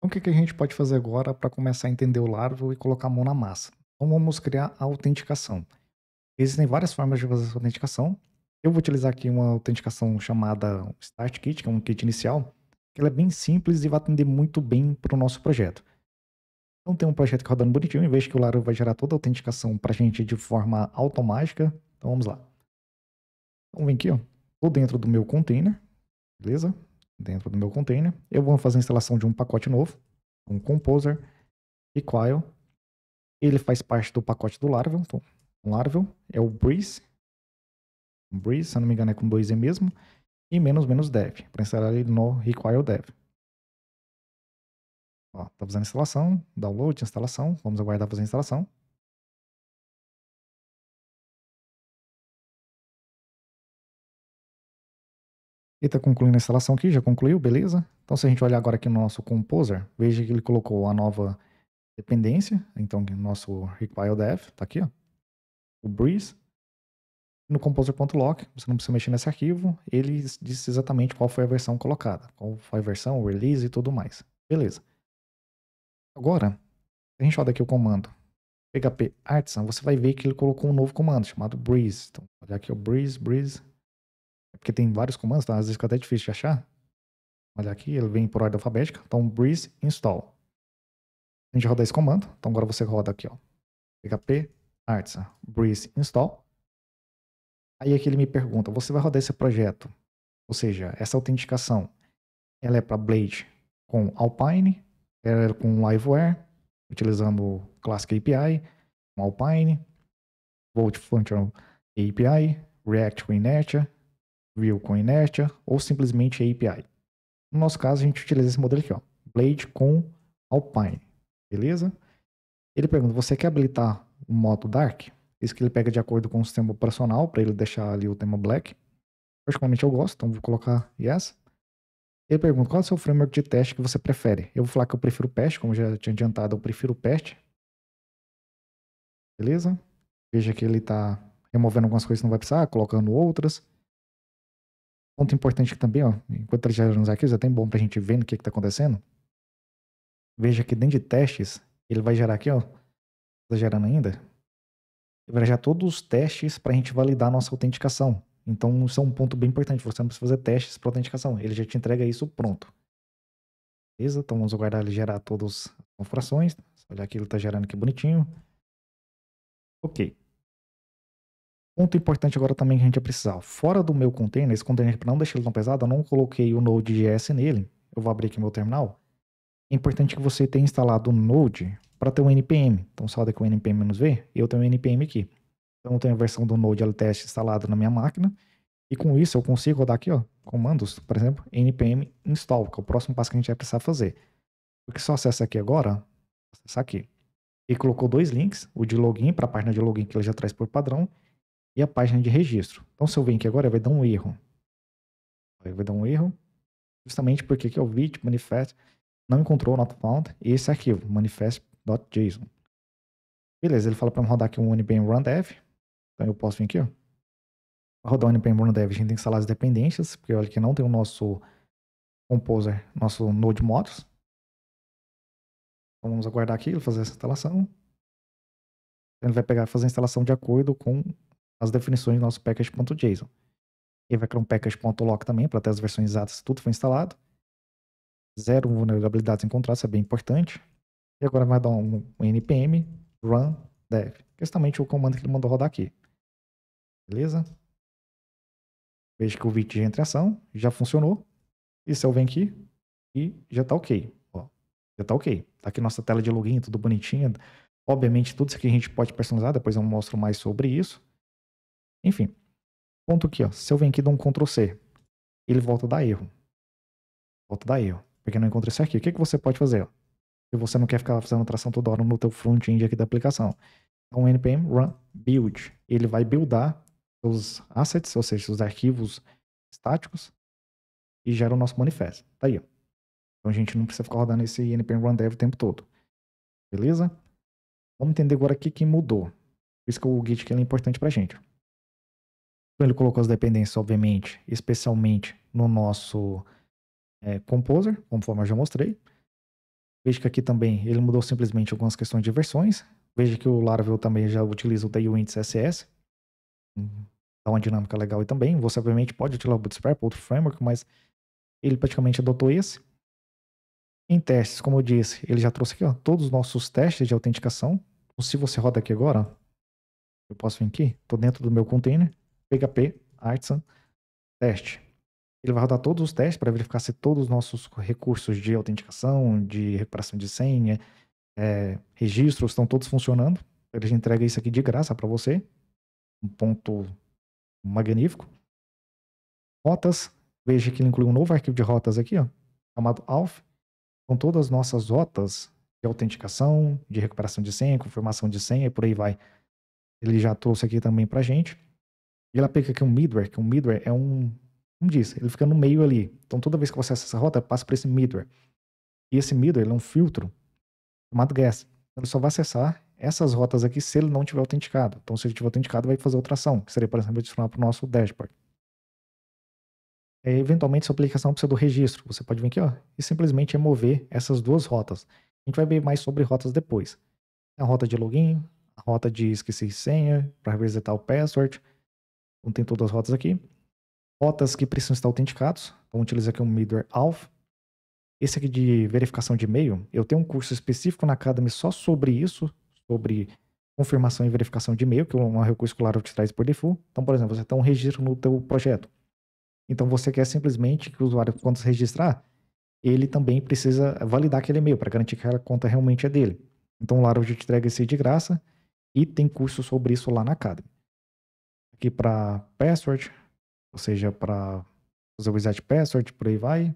Então, o que, que a gente pode fazer agora para começar a entender o Laravel e colocar a mão na massa? Então, vamos criar a autenticação. Existem várias formas de fazer essa autenticação. Eu vou utilizar aqui uma autenticação chamada Start Kit, que é um kit inicial, que ela é bem simples e vai atender muito bem para o nosso projeto. Então tem um projeto que é rodando bonitinho, em vez que o Laravel vai gerar toda a autenticação para a gente de forma automática. Então vamos lá. Então vem aqui, ó. Estou dentro do meu container, beleza? dentro do meu container. Eu vou fazer a instalação de um pacote novo, um composer e Quile. Ele faz parte do pacote do Laravel. Então, Laravel é o Breeze. Breeze, se eu não me engano, é com 2e mesmo. E menos menos dev, para instalar ele no require dev. Ó, tá fazendo instalação, download, instalação. Vamos aguardar fazer a instalação. está concluindo a instalação aqui, já concluiu, beleza? Então, se a gente olhar agora aqui no nosso Composer, veja que ele colocou a nova dependência, então é nosso require dev, está aqui, ó, o breeze. No composer.lock. você não precisa mexer nesse arquivo, ele diz exatamente qual foi a versão colocada, qual foi a versão, o release e tudo mais. Beleza. Agora, se a gente olha aqui o comando PHP Artisan, você vai ver que ele colocou um novo comando chamado breeze. Então, olha aqui o breeze, breeze, porque tem vários comandos, tá? Às vezes fica até difícil de achar. Olha aqui, ele vem por ordem alfabética. Então, breeze install. A gente roda esse comando. Então, agora você roda aqui, ó. PHP artsa breeze install. Aí aqui ele me pergunta, você vai rodar esse projeto? Ou seja, essa autenticação, ela é para Blade com Alpine, ela é com Liveware, utilizando Classic API, com Alpine, Volt Function API, React com Inertia, view com Inertia ou simplesmente API. No nosso caso, a gente utiliza esse modelo aqui, ó, Blade com Alpine, beleza? Ele pergunta, você quer habilitar o modo Dark? Isso que ele pega de acordo com o sistema operacional, para ele deixar ali o tema Black. Particularmente eu gosto, então vou colocar Yes. Ele pergunta, qual é o seu framework de teste que você prefere? Eu vou falar que eu prefiro o Pest, como já tinha adiantado, eu prefiro o Pest. Beleza? Veja que ele está removendo algumas coisas que não vai precisar, colocando outras. Ponto importante aqui também, ó, enquanto os aqui, é até bom para a gente ver no que está acontecendo. Veja que dentro de testes, ele vai gerar aqui, ó, está gerando ainda, ele vai gerar todos os testes para a gente validar a nossa autenticação. Então, isso é um ponto bem importante, você não precisa fazer testes para autenticação, ele já te entrega isso pronto. Beleza? Então, vamos aguardar ele gerar todas as configurações. Olha aqui, ele está gerando aqui bonitinho. Ok. Ponto importante agora também que a gente vai precisar. Fora do meu container, esse container para não deixar ele tão pesado, eu não coloquei o Node.js nele. Eu vou abrir aqui meu terminal. É importante que você tenha instalado o Node para ter um NPM. Então, sai daqui o npm-v, eu tenho um NPM aqui. Então, eu tenho a versão do Node LTS instalada na minha máquina. E com isso, eu consigo rodar aqui, ó, comandos, por exemplo, npm install, que é o próximo passo que a gente vai precisar fazer. Porque só acessa aqui agora, acessar aqui. E colocou dois links, o de login para a página de login que ele já traz por padrão, e a página de registro. Então, se eu venho aqui agora, vai dar um erro. Vai dar um erro, justamente porque aqui é o VIT manifest não encontrou o not found e esse arquivo, manifest.json. Beleza, ele fala para rodar aqui um npm dev. Então, eu posso vir aqui, ó. Para rodar o npm run dev. a gente tem que instalar as dependências, porque olha que não tem o nosso composer, nosso node models. Então, vamos aguardar aqui, ele fazer essa instalação. Ele vai pegar fazer a instalação de acordo com as definições do nosso package.json. ele vai criar um package.lock também para ter as versões exatas se tudo foi instalado. Zero vulnerabilidades encontradas, isso é bem importante. E agora vai dar um, um npm run dev, que é justamente o comando que ele mandou rodar aqui. Beleza? Veja que o VIT já entra em ação, já funcionou. E se eu venho aqui e já está ok. Ó, já está ok. Está aqui nossa tela de login, tudo bonitinho. Obviamente, tudo isso aqui a gente pode personalizar, depois eu mostro mais sobre isso. Enfim, ponto aqui, ó. Se eu venho aqui e dou um Ctrl C, ele volta a dar erro. Volta a dar erro, porque não encontrei esse arquivo. O que, que você pode fazer, ó? Se você não quer ficar fazendo tração toda hora no teu front-end aqui da aplicação. Então, npm run build. Ele vai buildar os assets, ou seja, os arquivos estáticos, e gera o nosso manifesto. Tá aí, ó. Então a gente não precisa ficar rodando esse npm run dev o tempo todo. Beleza? Vamos entender agora o que, que mudou. Por isso que o git aqui é importante pra gente. Então, ele colocou as dependências, obviamente, especialmente no nosso é, Composer, conforme eu já mostrei. Veja que aqui também ele mudou simplesmente algumas questões de versões. Veja que o Laravel também já utiliza o Tailwind CSS. Dá uma dinâmica legal e também. Você, obviamente, pode utilizar o Bootstrap, outro framework, mas ele praticamente adotou esse. Em testes, como eu disse, ele já trouxe aqui ó, todos os nossos testes de autenticação. se você roda aqui agora, eu posso vir aqui, estou dentro do meu container. PHP, Artisan, teste. Ele vai rodar todos os testes para verificar se todos os nossos recursos de autenticação, de recuperação de senha, é, registros estão todos funcionando. Ele entrega isso aqui de graça para você. Um ponto magnífico. Rotas. Veja que ele inclui um novo arquivo de rotas aqui, ó, chamado ALF. Com então, todas as nossas rotas de autenticação, de recuperação de senha, confirmação de senha e por aí vai. Ele já trouxe aqui também para gente. Ela aplica aqui um midware, que um midware é um, como diz, ele fica no meio ali. Então toda vez que você acessa essa rota, passa por esse midware. E esse midware é um filtro chamado guest. Então, ele só vai acessar essas rotas aqui se ele não tiver autenticado. Então se ele tiver autenticado, vai fazer outra ação, que seria, por exemplo, adicionar para o nosso dashboard. É, eventualmente sua aplicação precisa do registro. Você pode vir aqui ó, e simplesmente remover essas duas rotas. A gente vai ver mais sobre rotas depois. A rota de login, a rota de esquecer senha, para resetar o password, então tem todas as rotas aqui. Rotas que precisam estar autenticados. Então, vamos utilizar aqui um middleware auth. Esse aqui de verificação de e-mail, eu tenho um curso específico na Academy só sobre isso, sobre confirmação e verificação de e-mail, que é um recurso que o Laravel te traz por default. Então, por exemplo, você tem um registro no teu projeto. Então você quer simplesmente que o usuário, quando se registrar, ele também precisa validar aquele e-mail para garantir que a conta realmente é dele. Então o Laravel te entrega esse de graça e tem curso sobre isso lá na Academy aqui para password, ou seja, para fazer o reset password, por aí vai.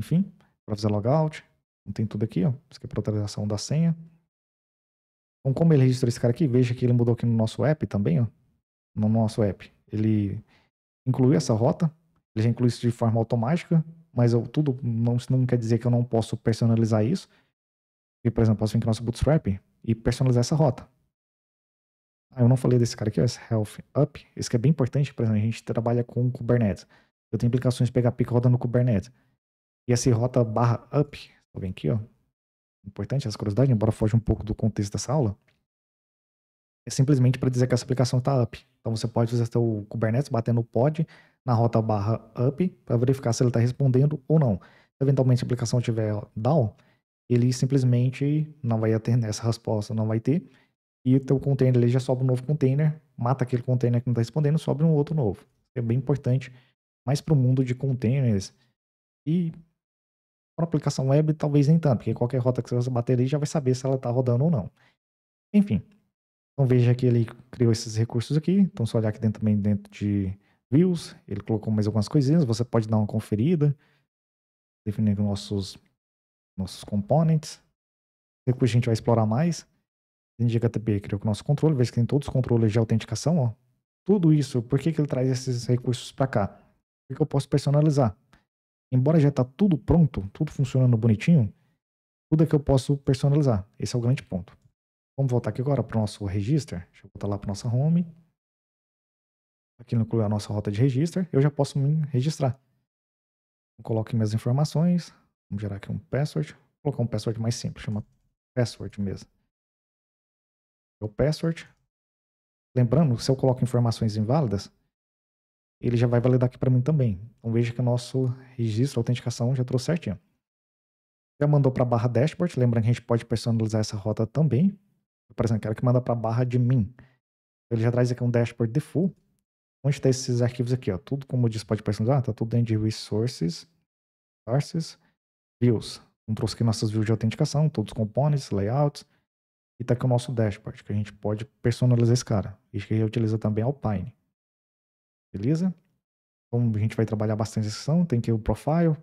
Enfim, para fazer logout. Então, tem tudo aqui, ó. Isso aqui é para atualização da senha. Então, como ele registrou esse cara aqui, veja que ele mudou aqui no nosso app também, ó. No nosso app. Ele incluiu essa rota. Ele já inclui isso de forma automática, mas eu, tudo não, não quer dizer que eu não posso personalizar isso. E, por exemplo, posso assim vir aqui no nosso Bootstrap e personalizar essa rota. Ah, eu não falei desse cara aqui, esse Health Up. Esse que é bem importante, por exemplo, a gente trabalha com Kubernetes. Eu tenho aplicações PHP que roda no Kubernetes. E esse rota barra up, alguém aqui, ó. Importante essa curiosidade, embora foge um pouco do contexto dessa aula. É simplesmente para dizer que essa aplicação está up. Então você pode usar seu Kubernetes batendo o pod na rota barra up para verificar se ele está respondendo ou não. Se eventualmente a aplicação estiver down, ele simplesmente não vai atender essa resposta, não vai ter e o teu container ele já sobe um novo container, mata aquele container que não está respondendo, sobe um outro novo. É bem importante, mais para o mundo de containers e para aplicação web talvez nem tanto, porque qualquer rota que você bater ali já vai saber se ela está rodando ou não. Enfim, então veja que ele criou esses recursos aqui, então se olhar aqui dentro também dentro de views, ele colocou mais algumas coisinhas, você pode dar uma conferida, definir nossos nossos components, depois a gente vai explorar mais. HTTP criou o nosso controle, vez que tem todos os controles de autenticação, ó. Tudo isso, por que, que ele traz esses recursos para cá? Porque eu posso personalizar. Embora já está tudo pronto, tudo funcionando bonitinho, tudo é que eu posso personalizar. Esse é o grande ponto. Vamos voltar aqui agora para o nosso register. Deixa eu voltar lá para nossa home. Aqui inclui a nossa rota de register. Eu já posso me registrar. Coloque minhas informações. Vamos gerar aqui um password. Vou colocar um password mais simples, chama password mesmo o password. Lembrando, se eu coloco informações inválidas, ele já vai validar aqui para mim também. Então veja que o nosso registro, de autenticação já trouxe certinho. Já mandou para a barra dashboard, lembrando que a gente pode personalizar essa rota também. por exemplo, quero que manda para a barra de mim. Ele já traz aqui um dashboard default, onde está esses arquivos aqui, ó. Tudo, como eu disse, pode personalizar, tá tudo dentro de resources, sources, views. Então trouxe aqui nossas views de autenticação, todos os componentes, layouts, e tá aqui o nosso dashboard, que a gente pode personalizar esse cara. A gente utiliza também Alpine. Beleza? Então a gente vai trabalhar bastante essa sessão, tem que o profile.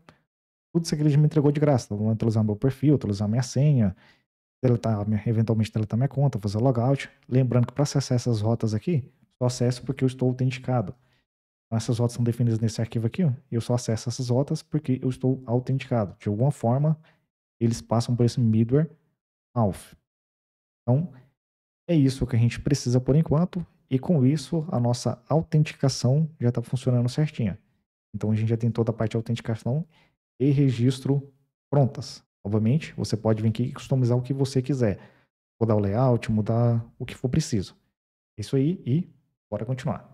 Tudo isso aqui ele me entregou de graça. Então, tá vou utilizar meu perfil, utilizar minha senha, deletar, tá, minha, eventualmente deletar tá minha conta, fazer logout. Lembrando que para acessar essas rotas aqui, só acesso porque eu estou autenticado. Então, essas rotas são definidas nesse arquivo aqui, e eu só acesso essas rotas porque eu estou autenticado. De alguma forma, eles passam por esse middleware ALF. Então, é isso que a gente precisa por enquanto, e com isso a nossa autenticação já está funcionando certinha. Então a gente já tem toda a parte de autenticação e registro prontas. Obviamente, você pode vir aqui e customizar o que você quiser. Mudar o layout, mudar o que for preciso. É isso aí e bora continuar.